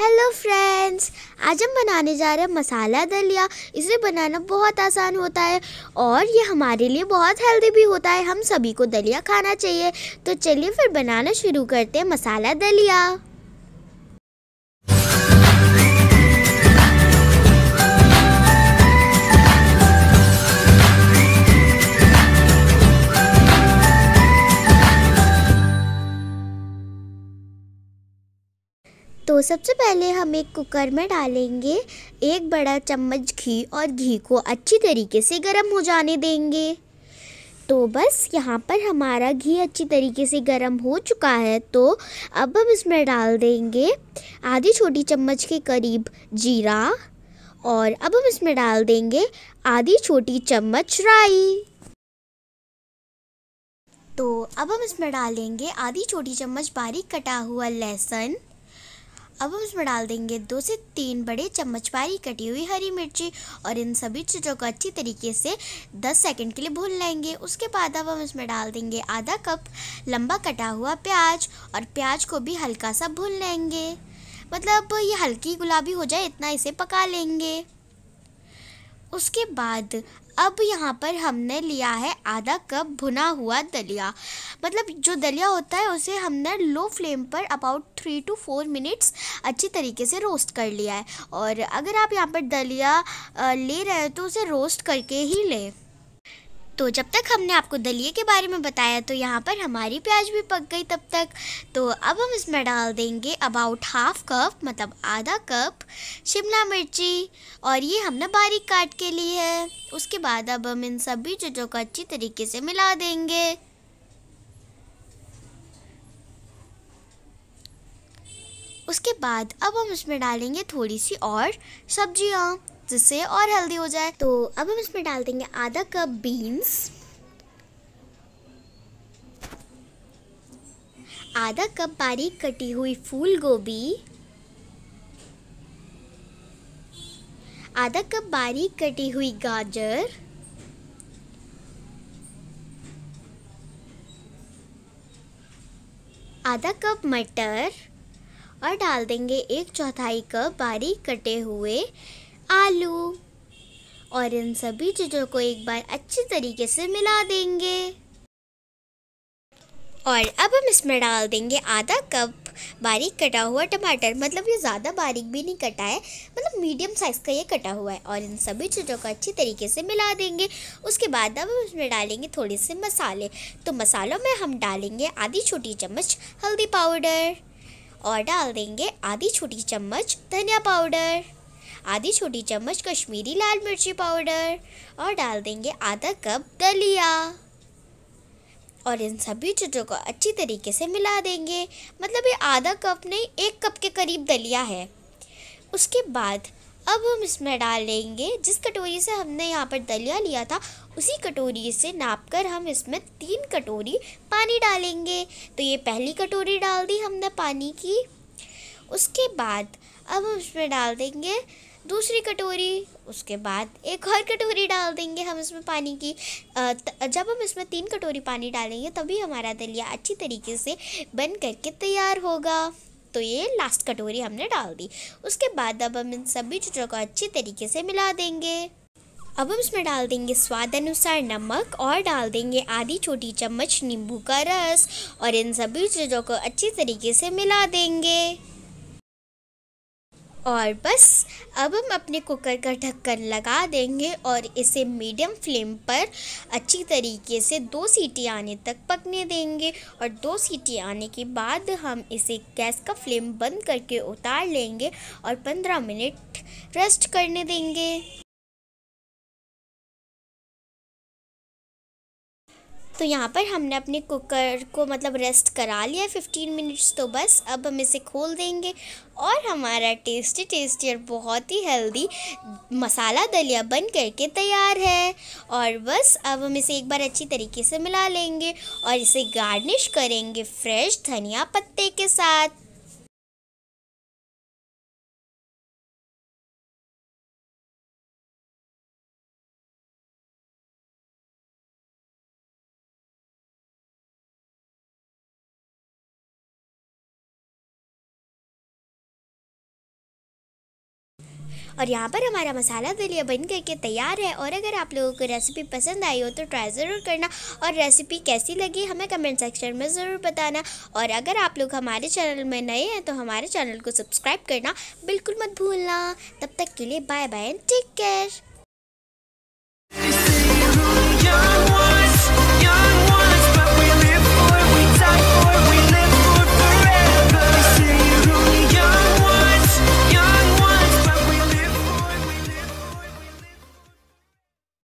hello friends आज हम बनाने जा रहे हैं मसाला दलिया इसे बनाना बहुत आसान होता है और ये हमारे लिए बहुत हेल्दी भी होता है हम सभी को दलिया खाना चाहिए तो चलिए फिर बनाना शुरू करते हैं मसाला दलिया तो सबसे पहले हम एक कुकर में डालेंगे एक बड़ा चम्मच घी और घी को अच्छी तरीके से गर्म हो जाने देंगे तो बस यहाँ पर हमारा घी अच्छी तरीके से गर्म हो चुका है तो अब हम इसमें डाल देंगे आधी छोटी चम्मच के करीब जीरा और अब हम इसमें डाल देंगे आधी छोटी चम्मच राई तो अब हम इसमें डालेंगे आधी छोटी चम्मच बारीक कटा हुआ लहसुन अब हम इसमें डाल देंगे दो से तीन बड़े चम्मच बारी कटी हुई हरी मिर्ची और इन सभी चीज़ों को अच्छी तरीके से दस सेकेंड के लिए भून लेंगे उसके बाद अब हम इसमें डाल देंगे आधा कप लंबा कटा हुआ प्याज और प्याज को भी हल्का सा भून लेंगे मतलब ये हल्की गुलाबी हो जाए इतना इसे पका लेंगे उसके बाद अब यहाँ पर हमने लिया है आधा कप भुना हुआ दलिया मतलब जो दलिया होता है उसे हमने लो फ्लेम पर about three two four minutes अच्छी तरीके से रोस्ट कर लिया है और अगर आप यहाँ पर दलिया ले रहे हो तो उसे रोस्ट करके ही लें तो जब तक हमने आपको दलिए के बारे में बताया तो यहाँ पर हमारी प्याज भी पक गई तब तक तो अब हम इसमें डाल देंगे अबाउट हाफ कप मतलब आधा कप शिमला मिर्ची और ये हमने बारीक काट के लिए है उसके बाद अब हम इन सभी चीज़ों को अच्छी तरीके से मिला देंगे उसके बाद अब हम इसमें डालेंगे थोड़ी सी और सब्जियाँ जिससे और हेल्दी हो जाए तो अब हम इसमें डाल देंगे आधा कप बीन्स आधा कप बारीक कटी हुई फूल गोभी आधा कप बारीक कटी हुई गाजर आधा कप मटर और डाल देंगे एक चौथाई कप बारीक कटे हुए आलू और इन सभी चीज़ों को एक बार अच्छे तरीके से मिला देंगे और अब हम इसमें डाल देंगे आधा कप बारीक कटा हुआ टमाटर मतलब ये ज़्यादा बारीक भी नहीं कटा है मतलब मीडियम साइज़ का ये कटा हुआ है और इन सभी चीज़ों को अच्छी तरीके से मिला देंगे उसके बाद अब हम इसमें डालेंगे थोड़े से मसाले तो मसालों में हम डालेंगे आधी छोटी चम्मच हल्दी पाउडर और डाल देंगे आधी छोटी चम्मच धनिया पाउडर आधी छोटी चम्मच कश्मीरी लाल मिर्ची पाउडर और डाल देंगे आधा कप दलिया और इन सभी चीज़ों को अच्छी तरीके से मिला देंगे मतलब ये आधा कप नहीं एक कप के करीब दलिया है उसके बाद अब हम इसमें डाल लेंगे जिस कटोरी से हमने यहाँ पर दलिया लिया था उसी कटोरी से नाप कर हम इसमें तीन कटोरी पानी डालेंगे तो ये पहली कटोरी डाल दी हमने पानी की उसके बाद अब हम इसमें डाल देंगे दूसरी कटोरी उसके बाद एक और कटोरी डाल देंगे हम इसमें पानी की जब हम इसमें तीन कटोरी पानी डालेंगे तभी हमारा दलिया अच्छी तरीके से बन करके तैयार होगा तो ये लास्ट कटोरी हमने डाल दी उसके बाद अब हम इन सभी चीज़ों को अच्छी तरीके से मिला देंगे अब हम इसमें डाल देंगे स्वाद अनुसार नमक और डाल देंगे आधी छोटी चम्मच नींबू का रस और इन सभी चीज़ों को अच्छी तरीके से मिला देंगे और बस अब हम अपने कुकर का ढक्कन लगा देंगे और इसे मीडियम फ्लेम पर अच्छी तरीके से दो सीटी आने तक पकने देंगे और दो सीटी आने के बाद हम इसे गैस का फ्लेम बंद करके उतार लेंगे और पंद्रह मिनट रेस्ट करने देंगे तो यहाँ पर हमने अपने कुकर को मतलब रेस्ट करा लिया है फिफ्टीन मिनट्स तो बस अब हम इसे खोल देंगे और हमारा टेस्टी टेस्टी और बहुत ही हेल्दी मसाला दलिया बन करके तैयार है और बस अब हम इसे एक बार अच्छी तरीके से मिला लेंगे और इसे गार्निश करेंगे फ्रेश धनिया पत्ते के साथ और यहाँ पर हमारा मसाला दलिया बन करके तैयार है और अगर आप लोगों को रेसिपी पसंद आई हो तो ट्राई ज़रूर करना और रेसिपी कैसी लगी हमें कमेंट सेक्शन में ज़रूर बताना और अगर आप लोग हमारे चैनल में नए हैं तो हमारे चैनल को सब्सक्राइब करना बिल्कुल मत भूलना तब तक के लिए बाय बाय टेक केयर